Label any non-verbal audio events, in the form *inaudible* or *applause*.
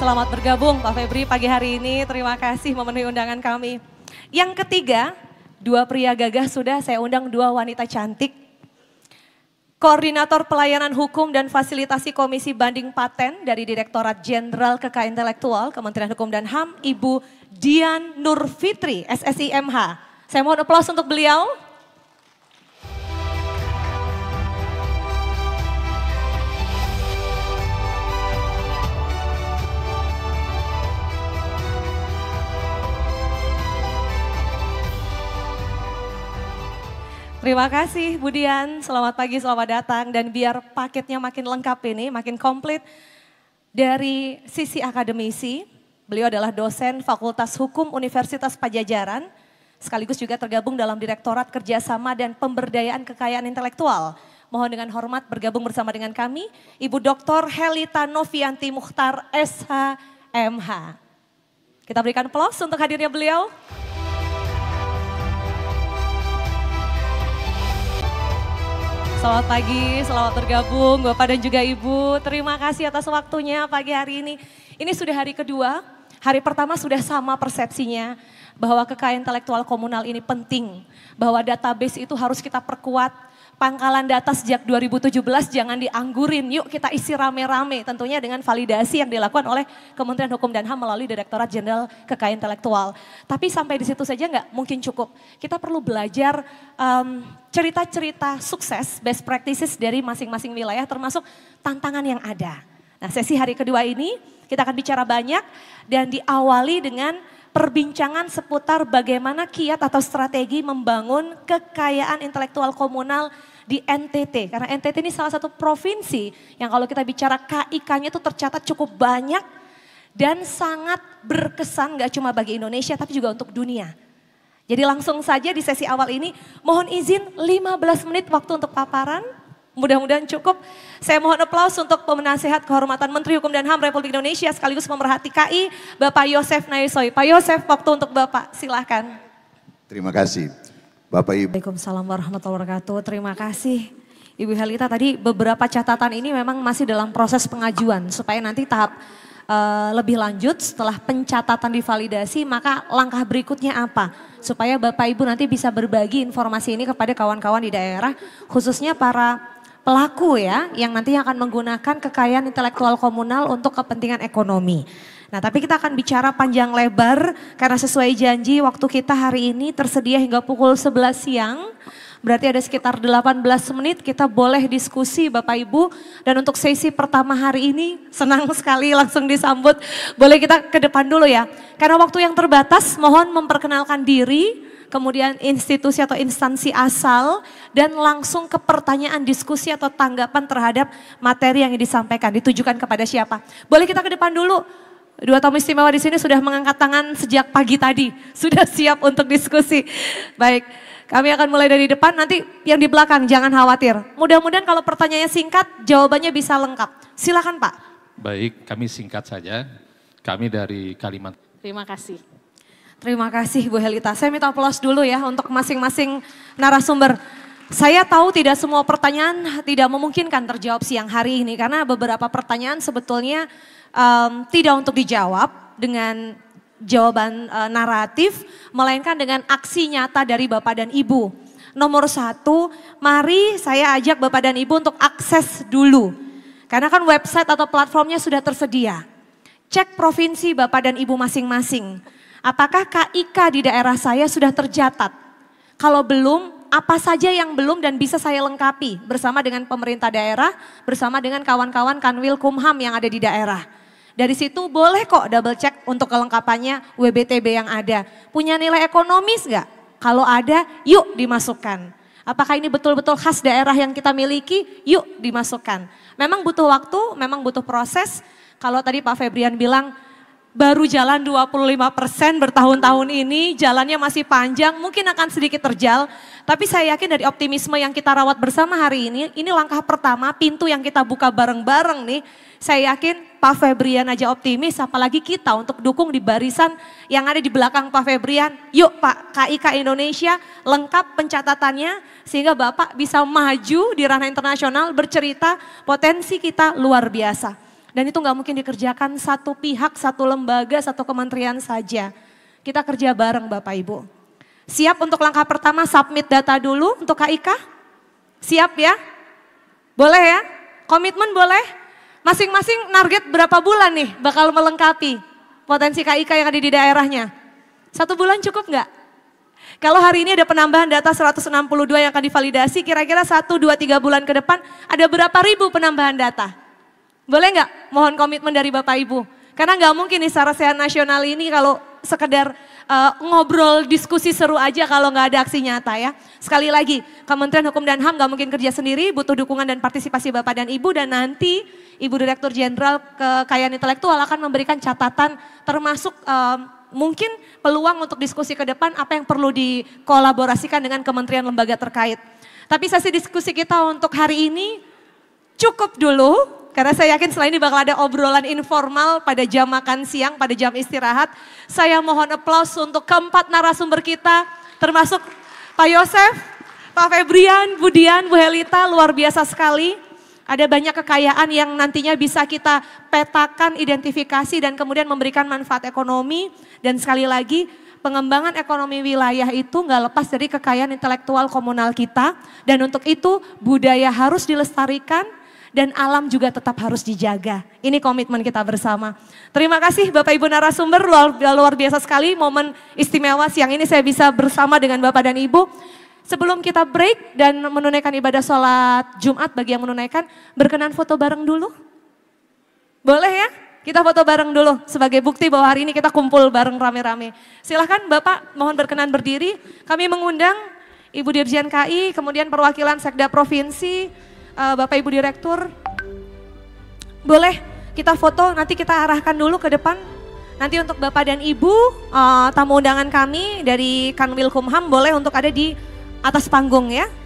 Selamat bergabung Pak Febri pagi hari ini. Terima kasih memenuhi undangan kami. Yang ketiga, dua pria gagah sudah saya undang dua wanita cantik. Koordinator Pelayanan Hukum dan Fasilitasi Komisi Banding Paten dari Direktorat Jenderal Kekayaan Intelektual Kementerian Hukum dan HAM, Ibu Dian Nurfitri, SSIMH. Saya mohon aplaus untuk beliau. Terima kasih Budian, selamat pagi, selamat datang. Dan biar paketnya makin lengkap ini, makin komplit. Dari sisi akademisi, beliau adalah dosen Fakultas Hukum Universitas Pajajaran, sekaligus juga tergabung dalam Direktorat Kerjasama dan Pemberdayaan Kekayaan Intelektual. Mohon dengan hormat bergabung bersama dengan kami, Ibu Dr. Helita Novianti Mukhtar SHMH. Kita berikan aplaus untuk hadirnya beliau. Selamat pagi, selamat bergabung Bapak dan juga Ibu. Terima kasih atas waktunya pagi hari ini. Ini sudah hari kedua, hari pertama sudah sama persepsinya bahwa kekayaan intelektual komunal ini penting, bahwa database itu harus kita perkuat, pangkalan data sejak 2017 jangan dianggurin. Yuk kita isi rame-rame tentunya dengan validasi yang dilakukan oleh Kementerian Hukum dan HAM melalui Direktorat Jenderal Kekayaan Intelektual. Tapi sampai di situ saja nggak mungkin cukup. Kita perlu belajar cerita-cerita um, sukses, best practices dari masing-masing wilayah termasuk tantangan yang ada. Nah sesi hari kedua ini kita akan bicara banyak dan diawali dengan perbincangan seputar bagaimana kiat atau strategi membangun kekayaan intelektual komunal di NTT. Karena NTT ini salah satu provinsi yang kalau kita bicara KIK-nya itu tercatat cukup banyak dan sangat berkesan gak cuma bagi Indonesia tapi juga untuk dunia. Jadi langsung saja di sesi awal ini mohon izin 15 menit waktu untuk paparan Mudah-mudahan cukup. Saya mohon aplaus untuk pemenasehat kehormatan Menteri Hukum dan HAM Republik Indonesia sekaligus pemerhati KI, Bapak Yosef Naisoy. Pak Yosef, waktu untuk Bapak, silahkan. Terima kasih. Bapak Ibu. Waalaikumsalam warahmatullahi wabarakatuh. Terima kasih. Ibu Helita tadi beberapa catatan ini memang masih dalam proses pengajuan supaya nanti tahap uh, lebih lanjut setelah pencatatan divalidasi maka langkah berikutnya apa supaya Bapak Ibu nanti bisa berbagi informasi ini kepada kawan-kawan di daerah khususnya para pelaku ya yang nanti akan menggunakan kekayaan intelektual komunal untuk kepentingan ekonomi. Nah, tapi kita akan bicara panjang lebar karena sesuai janji waktu kita hari ini tersedia hingga pukul 11 siang. Berarti ada sekitar 18 menit kita boleh diskusi Bapak Ibu. Dan untuk sesi pertama hari ini senang sekali langsung disambut. Boleh kita ke depan dulu ya. Karena waktu yang terbatas mohon memperkenalkan diri kemudian institusi atau instansi asal, dan langsung ke pertanyaan diskusi atau tanggapan terhadap materi yang disampaikan, ditujukan kepada siapa. Boleh kita ke depan dulu, Dua tamu istimewa di sini sudah mengangkat tangan sejak pagi tadi, *laughs* sudah siap untuk diskusi. Baik, kami akan mulai dari depan, nanti yang di belakang jangan khawatir. Mudah-mudahan kalau pertanyaannya singkat, jawabannya bisa lengkap. Silakan Pak. Baik, kami singkat saja. Kami dari Kalimantan. Terima kasih. Terima kasih Bu Helita. Saya minta aplaus dulu ya untuk masing-masing narasumber. Saya tahu tidak semua pertanyaan tidak memungkinkan terjawab siang hari ini karena beberapa pertanyaan sebetulnya um, tidak untuk dijawab dengan jawaban uh, naratif, melainkan dengan aksi nyata dari Bapak dan Ibu. Nomor satu, mari saya ajak Bapak dan Ibu untuk akses dulu. Karena kan website atau platformnya sudah tersedia. Cek provinsi Bapak dan Ibu masing-masing. Apakah KIK di daerah saya sudah tercatat? Kalau belum, apa saja yang belum dan bisa saya lengkapi bersama dengan pemerintah daerah, bersama dengan kawan-kawan Kanwil Kumham yang ada di daerah. Dari situ boleh kok double check untuk kelengkapannya WBTB yang ada. Punya nilai ekonomis nggak? Kalau ada, yuk dimasukkan. Apakah ini betul-betul khas daerah yang kita miliki? Yuk dimasukkan. Memang butuh waktu, memang butuh proses. Kalau tadi Pak Febrian bilang baru jalan 25% bertahun-tahun ini, jalannya masih panjang, mungkin akan sedikit terjal. Tapi saya yakin dari optimisme yang kita rawat bersama hari ini, ini langkah pertama, pintu yang kita buka bareng-bareng nih. Saya yakin Pak Febrian aja optimis, apalagi kita untuk dukung di barisan yang ada di belakang Pak Febrian. Yuk Pak, KIK Indonesia lengkap pencatatannya, sehingga Bapak bisa maju di ranah internasional, bercerita, potensi kita luar biasa. Dan itu nggak mungkin dikerjakan satu pihak, satu lembaga, satu kementerian saja. Kita kerja bareng Bapak Ibu. Siap untuk langkah pertama submit data dulu untuk KIK? Siap ya? Boleh ya? Komitmen boleh? Masing-masing target berapa bulan nih bakal melengkapi potensi KIK yang ada di daerahnya? Satu bulan cukup nggak? Kalau hari ini ada penambahan data 162 yang akan divalidasi, kira-kira 1, 2, 3 bulan ke depan ada berapa ribu penambahan data? Boleh nggak mohon komitmen dari Bapak Ibu? Karena nggak mungkin nih Sarasehan Nasional ini kalau sekedar uh, ngobrol diskusi seru aja kalau nggak ada aksi nyata ya. Sekali lagi, Kementerian Hukum dan HAM nggak mungkin kerja sendiri, butuh dukungan dan partisipasi Bapak dan Ibu dan nanti Ibu Direktur Jenderal Kekayaan Intelektual akan memberikan catatan termasuk um, mungkin peluang untuk diskusi ke depan apa yang perlu dikolaborasikan dengan kementerian lembaga terkait. Tapi sesi diskusi kita untuk hari ini cukup dulu. Karena saya yakin selain ini bakal ada obrolan informal pada jam makan siang, pada jam istirahat. Saya mohon aplaus untuk keempat narasumber kita, termasuk Pak Yosef, Pak Febrian, Budian, Bu Helita, luar biasa sekali. Ada banyak kekayaan yang nantinya bisa kita petakan, identifikasi, dan kemudian memberikan manfaat ekonomi. Dan sekali lagi, pengembangan ekonomi wilayah itu nggak lepas dari kekayaan intelektual komunal kita. Dan untuk itu budaya harus dilestarikan, dan alam juga tetap harus dijaga. Ini komitmen kita bersama. Terima kasih Bapak Ibu narasumber luar, luar biasa sekali momen istimewa siang ini saya bisa bersama dengan Bapak dan Ibu. Sebelum kita break dan menunaikan ibadah sholat Jumat bagi yang menunaikan, berkenan foto bareng dulu. Boleh ya? Kita foto bareng dulu sebagai bukti bahwa hari ini kita kumpul bareng rame-rame. Silahkan Bapak mohon berkenan berdiri. Kami mengundang Ibu Dirjen KI, kemudian perwakilan Sekda Provinsi, uh, Bapak Ibu Direktur, boleh kita foto nanti kita arahkan dulu ke depan. Nanti untuk Bapak dan Ibu, uh, tamu undangan kami dari Kanwil Kumham boleh untuk ada di atas panggung ya.